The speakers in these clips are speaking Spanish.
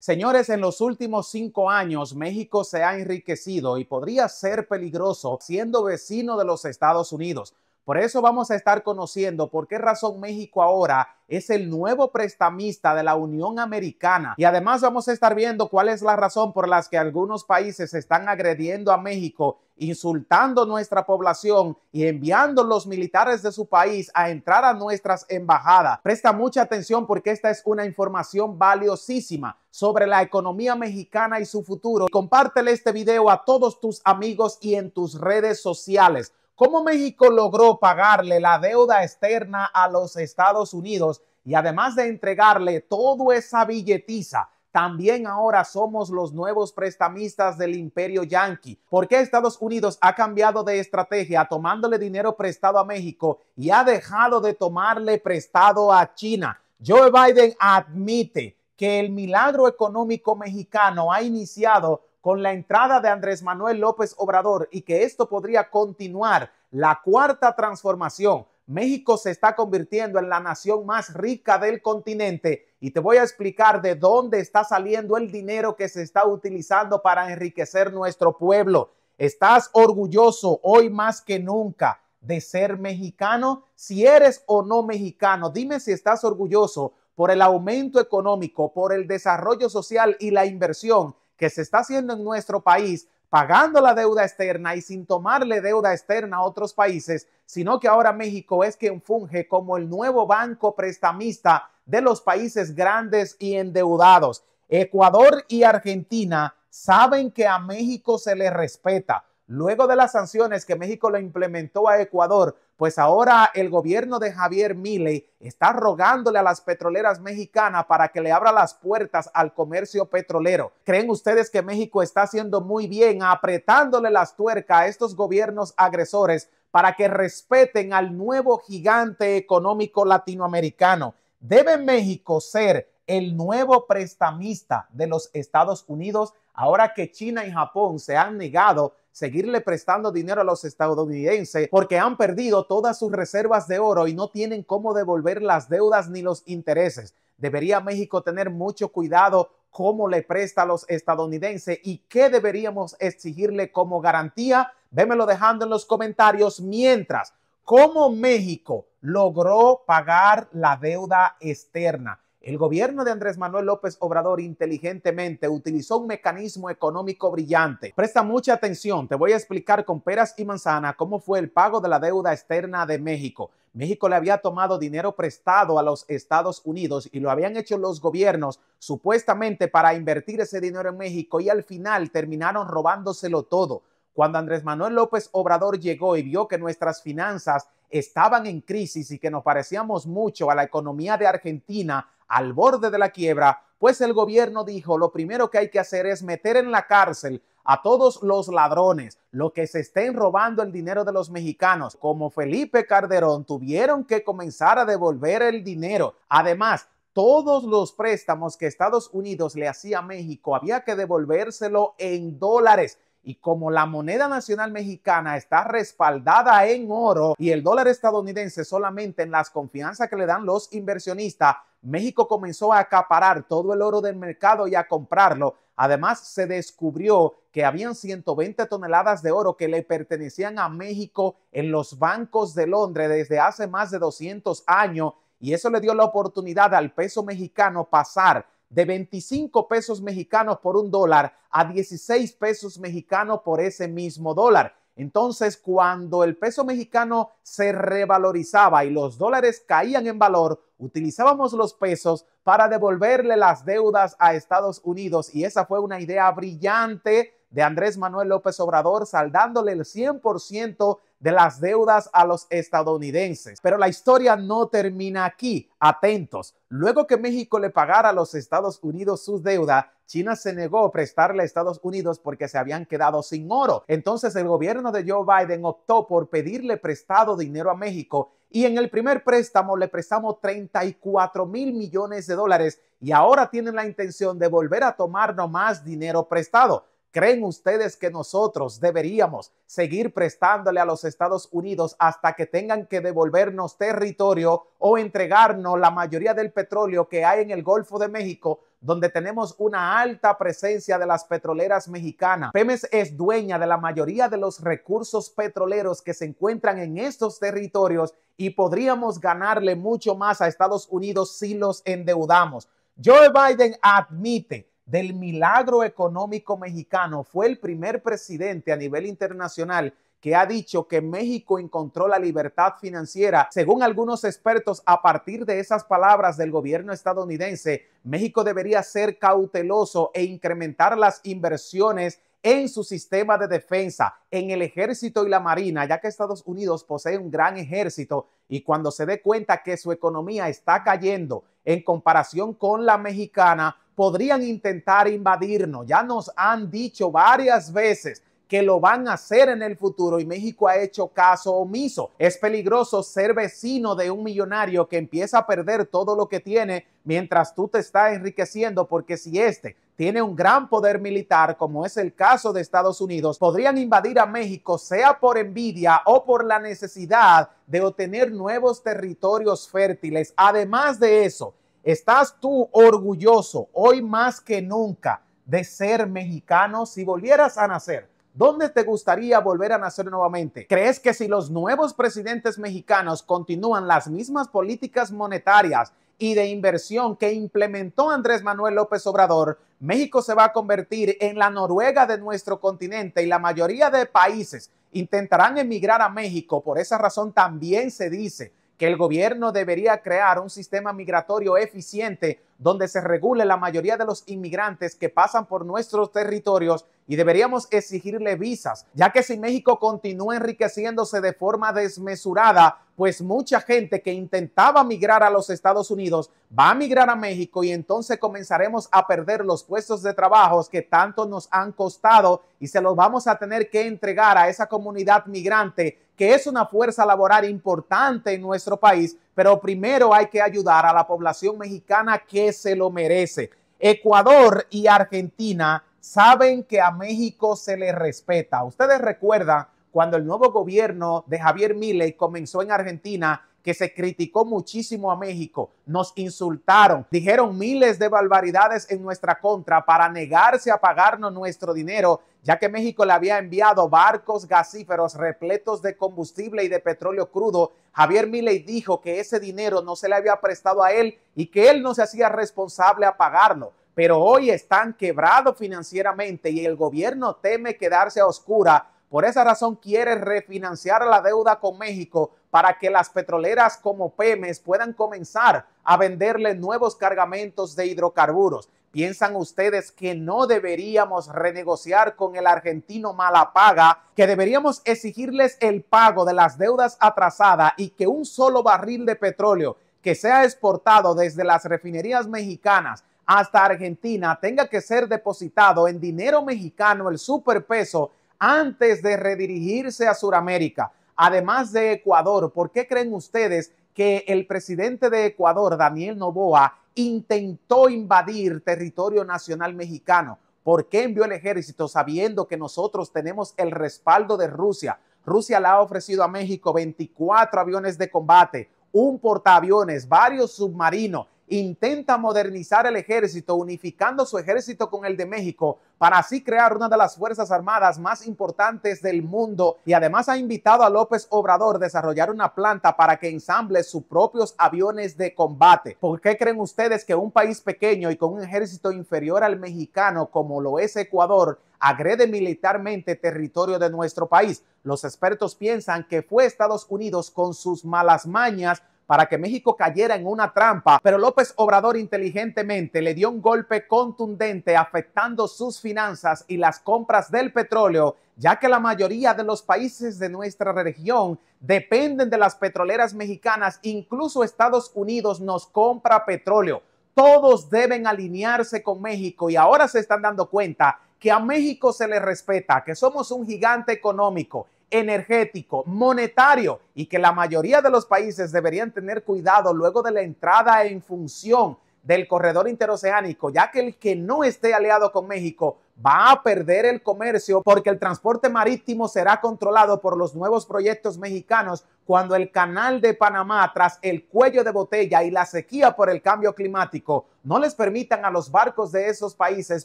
Señores, en los últimos cinco años México se ha enriquecido y podría ser peligroso siendo vecino de los Estados Unidos. Por eso vamos a estar conociendo por qué razón México ahora es el nuevo prestamista de la Unión Americana. Y además vamos a estar viendo cuál es la razón por las que algunos países están agrediendo a México, insultando nuestra población y enviando los militares de su país a entrar a nuestras embajadas. Presta mucha atención porque esta es una información valiosísima sobre la economía mexicana y su futuro. Compártele este video a todos tus amigos y en tus redes sociales cómo México logró pagarle la deuda externa a los Estados Unidos y además de entregarle toda esa billetiza también ahora somos los nuevos prestamistas del imperio yanqui. ¿Por qué Estados Unidos ha cambiado de estrategia tomándole dinero prestado a México y ha dejado de tomarle prestado a China? Joe Biden admite que el milagro económico mexicano ha iniciado con la entrada de Andrés Manuel López Obrador y que esto podría continuar la cuarta transformación. México se está convirtiendo en la nación más rica del continente y te voy a explicar de dónde está saliendo el dinero que se está utilizando para enriquecer nuestro pueblo. ¿Estás orgulloso hoy más que nunca de ser mexicano? Si eres o no mexicano, dime si estás orgulloso por el aumento económico, por el desarrollo social y la inversión que se está haciendo en nuestro país pagando la deuda externa y sin tomarle deuda externa a otros países, sino que ahora México es quien funge como el nuevo banco prestamista de los países grandes y endeudados. Ecuador y Argentina saben que a México se le respeta. Luego de las sanciones que México le implementó a Ecuador pues ahora el gobierno de Javier Milei está rogándole a las petroleras mexicanas para que le abra las puertas al comercio petrolero. ¿Creen ustedes que México está haciendo muy bien apretándole las tuercas a estos gobiernos agresores para que respeten al nuevo gigante económico latinoamericano? ¿Debe México ser el nuevo prestamista de los Estados Unidos ahora que China y Japón se han negado seguirle prestando dinero a los estadounidenses porque han perdido todas sus reservas de oro y no tienen cómo devolver las deudas ni los intereses. Debería México tener mucho cuidado cómo le presta a los estadounidenses y qué deberíamos exigirle como garantía. Vémelo dejando en los comentarios. Mientras, ¿cómo México logró pagar la deuda externa? El gobierno de Andrés Manuel López Obrador inteligentemente utilizó un mecanismo económico brillante. Presta mucha atención, te voy a explicar con peras y manzana cómo fue el pago de la deuda externa de México. México le había tomado dinero prestado a los Estados Unidos y lo habían hecho los gobiernos supuestamente para invertir ese dinero en México y al final terminaron robándoselo todo. Cuando Andrés Manuel López Obrador llegó y vio que nuestras finanzas estaban en crisis y que nos parecíamos mucho a la economía de Argentina al borde de la quiebra, pues el gobierno dijo lo primero que hay que hacer es meter en la cárcel a todos los ladrones, los que se estén robando el dinero de los mexicanos, como Felipe Calderón, tuvieron que comenzar a devolver el dinero. Además, todos los préstamos que Estados Unidos le hacía a México había que devolvérselo en dólares y como la moneda nacional mexicana está respaldada en oro y el dólar estadounidense solamente en las confianzas que le dan los inversionistas, México comenzó a acaparar todo el oro del mercado y a comprarlo. Además, se descubrió que habían 120 toneladas de oro que le pertenecían a México en los bancos de Londres desde hace más de 200 años y eso le dio la oportunidad al peso mexicano pasar de 25 pesos mexicanos por un dólar a 16 pesos mexicanos por ese mismo dólar. Entonces, cuando el peso mexicano se revalorizaba y los dólares caían en valor, utilizábamos los pesos para devolverle las deudas a Estados Unidos. Y esa fue una idea brillante de Andrés Manuel López Obrador, saldándole el 100% de las deudas a los estadounidenses. Pero la historia no termina aquí. Atentos, luego que México le pagara a los Estados Unidos sus deudas, China se negó a prestarle a Estados Unidos porque se habían quedado sin oro. Entonces el gobierno de Joe Biden optó por pedirle prestado dinero a México y en el primer préstamo le prestamos 34 mil millones de dólares y ahora tienen la intención de volver a tomarnos más dinero prestado. ¿Creen ustedes que nosotros deberíamos seguir prestándole a los Estados Unidos hasta que tengan que devolvernos territorio o entregarnos la mayoría del petróleo que hay en el Golfo de México donde tenemos una alta presencia de las petroleras mexicanas. Pemex es dueña de la mayoría de los recursos petroleros que se encuentran en estos territorios y podríamos ganarle mucho más a Estados Unidos si los endeudamos. Joe Biden admite del milagro económico mexicano. Fue el primer presidente a nivel internacional que ha dicho que México encontró la libertad financiera. Según algunos expertos, a partir de esas palabras del gobierno estadounidense, México debería ser cauteloso e incrementar las inversiones en su sistema de defensa, en el ejército y la marina, ya que Estados Unidos posee un gran ejército y cuando se dé cuenta que su economía está cayendo en comparación con la mexicana, podrían intentar invadirnos. Ya nos han dicho varias veces que lo van a hacer en el futuro y México ha hecho caso omiso. Es peligroso ser vecino de un millonario que empieza a perder todo lo que tiene mientras tú te estás enriqueciendo porque si este tiene un gran poder militar, como es el caso de Estados Unidos, podrían invadir a México sea por envidia o por la necesidad de obtener nuevos territorios fértiles. Además de eso, ¿Estás tú orgulloso hoy más que nunca de ser mexicano si volvieras a nacer? ¿Dónde te gustaría volver a nacer nuevamente? ¿Crees que si los nuevos presidentes mexicanos continúan las mismas políticas monetarias y de inversión que implementó Andrés Manuel López Obrador, México se va a convertir en la Noruega de nuestro continente y la mayoría de países intentarán emigrar a México. Por esa razón también se dice que el gobierno debería crear un sistema migratorio eficiente donde se regule la mayoría de los inmigrantes que pasan por nuestros territorios y deberíamos exigirle visas, ya que si México continúa enriqueciéndose de forma desmesurada, pues mucha gente que intentaba migrar a los Estados Unidos va a migrar a México y entonces comenzaremos a perder los puestos de trabajo que tanto nos han costado y se los vamos a tener que entregar a esa comunidad migrante que es una fuerza laboral importante en nuestro país, pero primero hay que ayudar a la población mexicana que se lo merece. Ecuador y Argentina saben que a México se le respeta. Ustedes recuerdan cuando el nuevo gobierno de Javier Milei comenzó en Argentina que se criticó muchísimo a México, nos insultaron, dijeron miles de barbaridades en nuestra contra para negarse a pagarnos nuestro dinero, ya que México le había enviado barcos gasíferos repletos de combustible y de petróleo crudo. Javier Milei dijo que ese dinero no se le había prestado a él y que él no se hacía responsable a pagarlo pero hoy están quebrados financieramente y el gobierno teme quedarse a oscura por esa razón quiere refinanciar la deuda con México para que las petroleras como Pemes puedan comenzar a venderle nuevos cargamentos de hidrocarburos. ¿Piensan ustedes que no deberíamos renegociar con el argentino Malapaga, que deberíamos exigirles el pago de las deudas atrasadas y que un solo barril de petróleo que sea exportado desde las refinerías mexicanas hasta Argentina tenga que ser depositado en dinero mexicano el superpeso antes de redirigirse a Sudamérica, además de Ecuador, ¿por qué creen ustedes que el presidente de Ecuador, Daniel Novoa, intentó invadir territorio nacional mexicano? ¿Por qué envió el ejército sabiendo que nosotros tenemos el respaldo de Rusia? Rusia le ha ofrecido a México 24 aviones de combate, un portaaviones, varios submarinos intenta modernizar el ejército, unificando su ejército con el de México, para así crear una de las Fuerzas Armadas más importantes del mundo y además ha invitado a López Obrador a desarrollar una planta para que ensamble sus propios aviones de combate. ¿Por qué creen ustedes que un país pequeño y con un ejército inferior al mexicano como lo es Ecuador agrede militarmente territorio de nuestro país? Los expertos piensan que fue Estados Unidos con sus malas mañas para que México cayera en una trampa, pero López Obrador inteligentemente le dio un golpe contundente afectando sus finanzas y las compras del petróleo, ya que la mayoría de los países de nuestra región dependen de las petroleras mexicanas, incluso Estados Unidos nos compra petróleo. Todos deben alinearse con México y ahora se están dando cuenta que a México se le respeta, que somos un gigante económico energético, monetario y que la mayoría de los países deberían tener cuidado luego de la entrada en función del corredor interoceánico, ya que el que no esté aliado con México va a perder el comercio porque el transporte marítimo será controlado por los nuevos proyectos mexicanos cuando el canal de Panamá tras el cuello de botella y la sequía por el cambio climático no les permitan a los barcos de esos países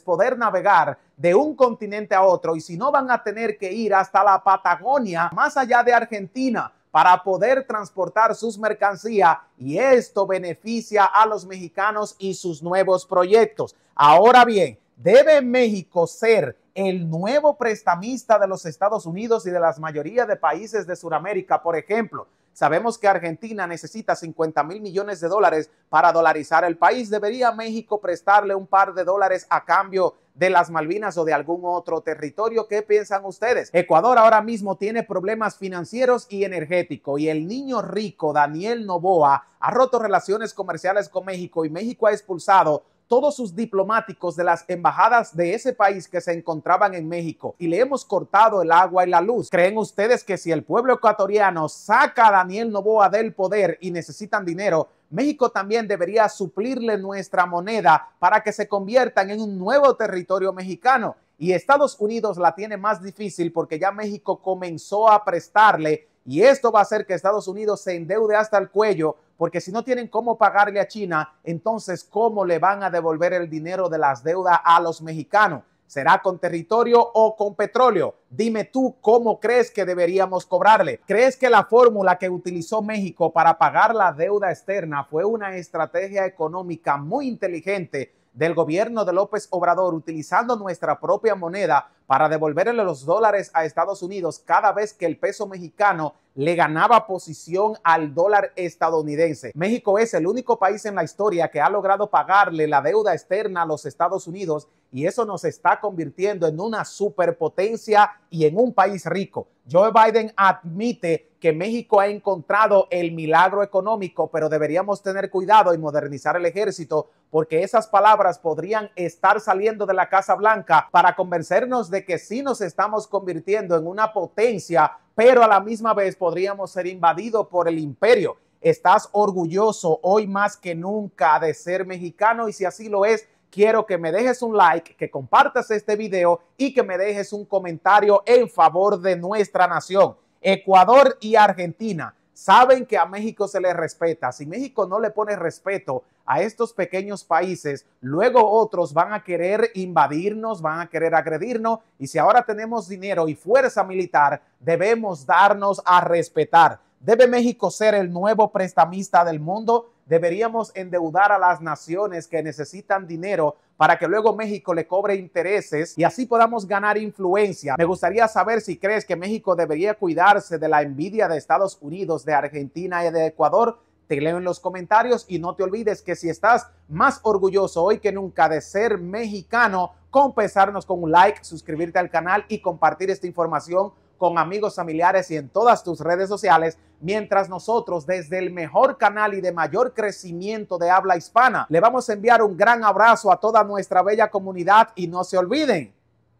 poder navegar de un continente a otro y si no van a tener que ir hasta la Patagonia, más allá de Argentina, para poder transportar sus mercancías y esto beneficia a los mexicanos y sus nuevos proyectos. Ahora bien, ¿Debe México ser el nuevo prestamista de los Estados Unidos y de la mayoría de países de Sudamérica, por ejemplo? Sabemos que Argentina necesita 50 mil millones de dólares para dolarizar el país. ¿Debería México prestarle un par de dólares a cambio de las Malvinas o de algún otro territorio? ¿Qué piensan ustedes? Ecuador ahora mismo tiene problemas financieros y energéticos y el niño rico Daniel Novoa ha roto relaciones comerciales con México y México ha expulsado todos sus diplomáticos de las embajadas de ese país que se encontraban en México y le hemos cortado el agua y la luz. ¿Creen ustedes que si el pueblo ecuatoriano saca a Daniel Novoa del poder y necesitan dinero, México también debería suplirle nuestra moneda para que se conviertan en un nuevo territorio mexicano? Y Estados Unidos la tiene más difícil porque ya México comenzó a prestarle y esto va a hacer que Estados Unidos se endeude hasta el cuello, porque si no tienen cómo pagarle a China, entonces ¿cómo le van a devolver el dinero de las deudas a los mexicanos? ¿Será con territorio o con petróleo? Dime tú cómo crees que deberíamos cobrarle. ¿Crees que la fórmula que utilizó México para pagar la deuda externa fue una estrategia económica muy inteligente del gobierno de López Obrador utilizando nuestra propia moneda para devolverle los dólares a Estados Unidos cada vez que el peso mexicano le ganaba posición al dólar estadounidense. México es el único país en la historia que ha logrado pagarle la deuda externa a los Estados Unidos y eso nos está convirtiendo en una superpotencia y en un país rico. Joe Biden admite que México ha encontrado el milagro económico, pero deberíamos tener cuidado y modernizar el ejército porque esas palabras podrían estar saliendo de la Casa Blanca para convencernos de que sí nos estamos convirtiendo en una potencia, pero a la misma vez podríamos ser invadidos por el imperio. ¿Estás orgulloso hoy más que nunca de ser mexicano? Y si así lo es, quiero que me dejes un like, que compartas este video y que me dejes un comentario en favor de nuestra nación. Ecuador y Argentina saben que a México se le respeta. Si México no le pone respeto a estos pequeños países, luego otros van a querer invadirnos, van a querer agredirnos y si ahora tenemos dinero y fuerza militar, debemos darnos a respetar. ¿Debe México ser el nuevo prestamista del mundo? Deberíamos endeudar a las naciones que necesitan dinero para que luego México le cobre intereses y así podamos ganar influencia. Me gustaría saber si crees que México debería cuidarse de la envidia de Estados Unidos, de Argentina y de Ecuador te leo en los comentarios y no te olvides que si estás más orgulloso hoy que nunca de ser mexicano, compensarnos con un like, suscribirte al canal y compartir esta información con amigos, familiares y en todas tus redes sociales, mientras nosotros desde el mejor canal y de mayor crecimiento de habla hispana, le vamos a enviar un gran abrazo a toda nuestra bella comunidad y no se olviden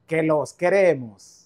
que los queremos.